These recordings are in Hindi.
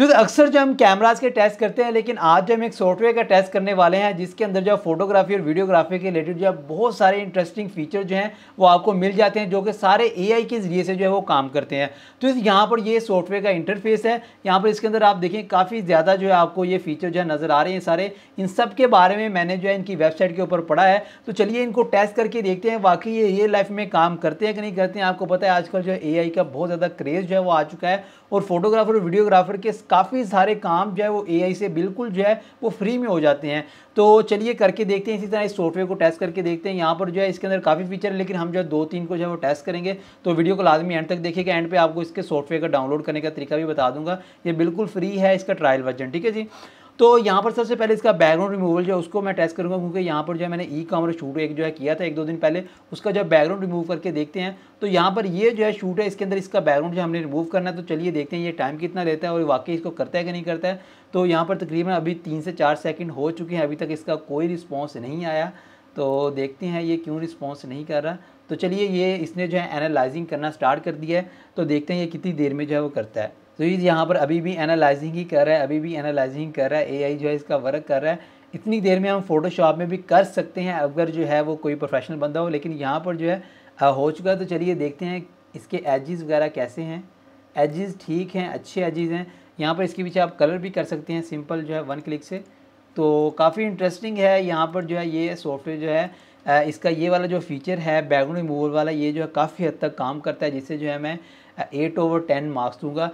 तो अक्सर जो हम कैमराज के टेस्ट करते हैं लेकिन आज जो हम एक सॉफ्टवेयर का टेस्ट करने वाले हैं जिसके अंदर जो फोटोग्राफी और वीडियोग्राफी के रिलेटेड जो बहुत सारे इंटरेस्टिंग फीचर जो हैं वो आपको मिल जाते हैं जो कि सारे एआई के ज़रिए से जो है वो काम करते हैं तो यहाँ पर ये सॉफ्टवेयर का इंटरफेस है यहाँ पर इसके अंदर आप देखें काफ़ी ज़्यादा जो है आपको ये फीचर जो है नज़र आ रहे हैं सारे इन सब के बारे में मैंने जो है इनकी वेबसाइट के ऊपर पढ़ा है तो चलिए इनको टेस्ट करके देखते हैं वाकई ये रियल लाइफ में काम करते हैं कि नहीं करते हैं आपको पता है आजकल जो है का बहुत ज़्यादा क्रेज़ जो है वो आ चुका है और फोटोग्राफर और वीडियोग्राफर के काफ़ी सारे काम जो है वो ए से बिल्कुल जो है वो फ्री में हो जाते हैं तो चलिए करके देखते हैं इसी तरह इस सॉफ्टवेयर को टेस्ट करके देखते हैं यहाँ पर जो है इसके अंदर काफ़ी फीचर है लेकिन हम जो है दो तीन को जो है वो टेस्ट करेंगे तो वीडियो को लाजमी एंड तक देखिएगा एंड पे आपको इसके सॉफ्टवेयर का डाउनलोड करने का तरीका भी बता दूंगा ये बिल्कुल फ्री है इसका ट्रायल वर्जन ठीक है जी तो यहाँ पर सबसे पहले इसका बैकग्राउंड रिमूवल जो है उसको मैं टेस्ट करूँगा क्योंकि यहाँ पर जो है मैंने ई कॉमर्स शूट एक जो है किया था एक दो दिन पहले उसका जो बैकग्राउंड रिमूव करके देखते हैं तो यहाँ पर ये जो है शूट है इसके अंदर इसका बैकग्राउंड जो हमने रिमूव करना है तो चलिए देखते हैं ये टाइम कितना लेता है और वाकई इसको करता है कि नहीं करता है तो यहाँ पर तकरीबन अभी तीन से चार सेकेंड हो चुके हैं अभी तक इसका कोई रिस्पॉन्स नहीं आया तो देखते हैं ये क्यों रिस्पॉन्स नहीं कर रहा तो चलिए ये इसने जो है एनालाइजिंग करना स्टार्ट कर दिया है तो देखते हैं ये कितनी देर में जो है वो करता है तो ये यहाँ पर अभी भी एनालाइजिंग ही कर रहा है अभी भी एनालाइजिंग कर रहा है एआई जो है इसका वर्क कर रहा है इतनी देर में हम फोटोशॉप में भी कर सकते हैं अगर जो है वो कोई प्रोफेशनल बंदा हो लेकिन यहाँ पर जो है हो चुका है तो चलिए देखते हैं इसके एजिज़ वगैरह कैसे हैं एजिज़ ठीक हैं अच्छे एजिज हैं यहाँ पर इसके पीछे आप कलर भी कर सकते हैं सिंपल जो है वन क्लिक से तो काफ़ी इंटरेस्टिंग है यहाँ पर जो है ये सॉफ्टवेयर जो है इसका ये वाला जो फीचर है बैकग्राउंड रिमूवल वाला ये जो है काफ़ी हद तक काम करता है जिससे जो है मैं एट ओवर टेन मार्क्स दूंगा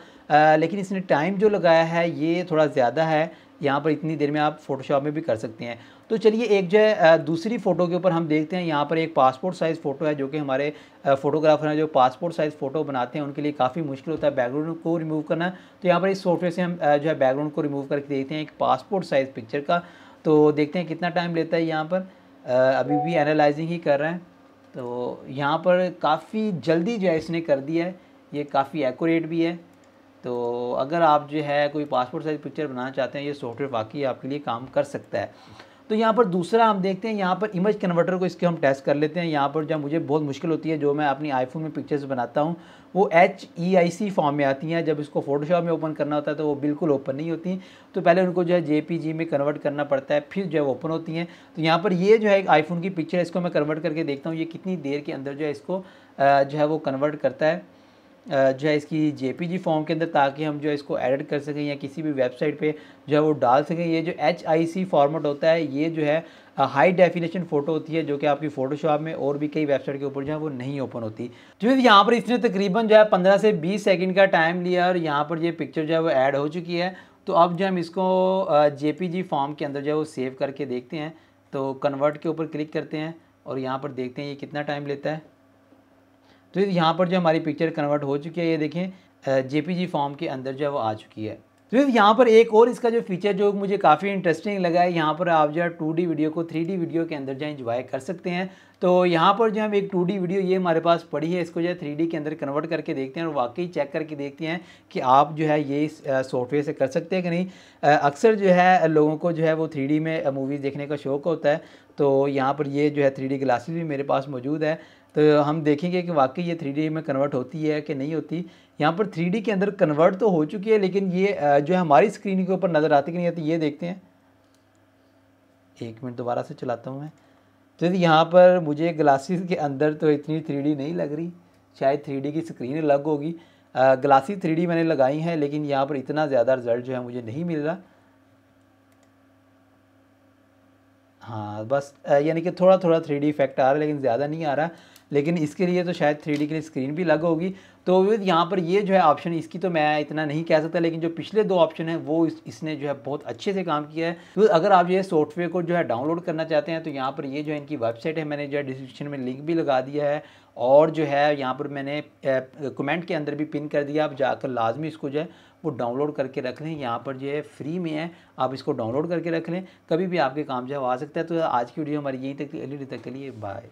लेकिन इसने टाइम जो लगाया है ये थोड़ा ज़्यादा है यहाँ पर इतनी देर में आप फोटोशॉप में भी कर सकते हैं तो चलिए एक जो है दूसरी फ़ोटो के ऊपर हम देखते हैं यहाँ पर एक पासपोर्ट साइज़ फ़ोटो है जो कि हमारे फोटोग्राफर हैं जो पासपोर्ट साइज़ फ़ोटो बनाते हैं उनके लिए काफ़ी मुश्किल होता है बैकग्राउंड को रिमूव करना तो यहाँ पर इस सॉफ्टवेयर से हम जो है बैकग्राउंड को रिमूव करके देखते हैं एक पासपोर्ट साइज़ पिक्चर का तो देखते हैं कितना टाइम लेता है यहाँ पर अभी भी एनालाइजिंग ही कर रहे हैं तो यहाँ पर काफ़ी जल्दी जो है इसने कर दिया है ये काफ़ी एक्यूरेट भी है तो अगर आप जो है कोई पासपोर्ट साइज़ पिक्चर बनाना चाहते हैं ये सॉफ्टवेयर वाकई आपके लिए काम कर सकता है तो यहाँ पर दूसरा हम देखते हैं यहाँ पर इमेज कन्वर्टर को इसके हम टेस्ट कर लेते हैं यहाँ पर जब मुझे बहुत मुश्किल होती है जो मैं अपनी आईफोन में पिक्चर्स बनाता हूँ वो एच ई आई सी फॉर्म में आती हैं जब इसको फोटोशॉप में ओपन करना होता है तो वो बिल्कुल ओपन नहीं होती तो पहले उनको जो है जे पी जी में कन्वर्ट करना पड़ता है फिर जो है ओपन होती हैं तो यहाँ पर ये जो है आईफोन की पिक्चर इसको मैं कन्वर्ट करके देखता हूँ ये कितनी देर के अंदर जो है इसको जो है वो कन्वर्ट करता है जो है इसकी जे फॉर्म के अंदर ताकि हम जो है इसको एडिट कर सकें या किसी भी वेबसाइट पे जो है वो डाल सकें ये जो एच आई सी फॉर्मेट होता है ये जो है हाई डेफिनेशन फ़ोटो होती है जो कि आपकी फ़ोटोशॉप में और भी कई वेबसाइट के ऊपर जो है वो नहीं ओपन होती जो यहाँ पर इसने तकरीबन जो है पंद्रह से बीस सेकेंड का टाइम लिया और यहाँ पर ये पिक्चर जो है वो ऐड हो चुकी है तो अब जो हम इसको जे फॉर्म के अंदर जो है वो सेव करके देखते हैं तो कन्वर्ट के ऊपर क्लिक करते हैं और यहाँ पर देखते हैं ये कितना टाइम लेता है तो यहाँ पर जो हमारी पिक्चर कन्वर्ट हो चुकी है ये देखें जेपीजी फॉर्म के अंदर जो है वो आ चुकी है तो यहाँ पर एक और इसका जो फीचर जो मुझे काफ़ी इंटरेस्टिंग लगा है यहाँ पर आप जो है टू वीडियो को थ्री वीडियो के अंदर जो है इंजॉय कर सकते हैं तो यहाँ पर जो हम एक टू वीडियो ये हमारे पास पड़ी है इसको जो है थ्री के अंदर कन्वर्ट करके देखते हैं और वाकई चेक करके देखते हैं कि आप जो है ये सॉफ्टवेयर से कर सकते हैं कि नहीं अक्सर जो है लोगों को जो है वो थ्री में मूवीज़ देखने का शौक होता है तो यहाँ पर ये जो है थ्री ग्लासेस भी मेरे पास मौजूद है तो हम देखेंगे कि वाकई ये थ्री में कन्वर्ट होती है कि नहीं होती यहाँ पर थ्री के अंदर कन्वर्ट तो हो चुकी है लेकिन ये जो है हमारी स्क्रीन के ऊपर नज़र आती कि नहीं आती ये देखते हैं एक मिनट दोबारा से चलाता हूँ मैं तो यहाँ पर मुझे ग्लासेस के अंदर तो इतनी थ्री नहीं लग रही शायद थ्री की स्क्रीन अलग होगी ग्लासी थ्री मैंने लगाई हैं लेकिन यहाँ पर इतना ज़्यादा रिज़ल्ट जो है मुझे नहीं मिल रहा हाँ बस यानी कि थोड़ा थोड़ा थ्री डी इफेक्ट आ रहा है लेकिन ज़्यादा नहीं आ रहा लेकिन इसके लिए तो शायद थ्री के लिए स्क्रीन भी लग होगी तो यहाँ पर ये जो है ऑप्शन इसकी तो मैं इतना नहीं कह सकता लेकिन जो पिछले दो ऑप्शन है वो इस, इसने जो है बहुत अच्छे से काम किया है तो अगर आप जो है सॉफ्टवेयर को जो है डाउनलोड करना चाहते हैं तो यहाँ पर ये जो है इनकी वेबसाइट है मैंने जो है डिस्क्रिप्शन में लिंक भी लगा दिया है और जो है यहाँ पर मैंने कमेंट के अंदर भी पिन कर दिया आप जाकर लाजमी इसको जो है वो डाउनलोड करके रख लें यहाँ पर जो है फ्री में है आप इसको डाउनलोड करके रख लें कभी भी आपके काम जो है आ सकता है तो आज की वीडियो हमारी यहीं तक अली तक के लिए बाय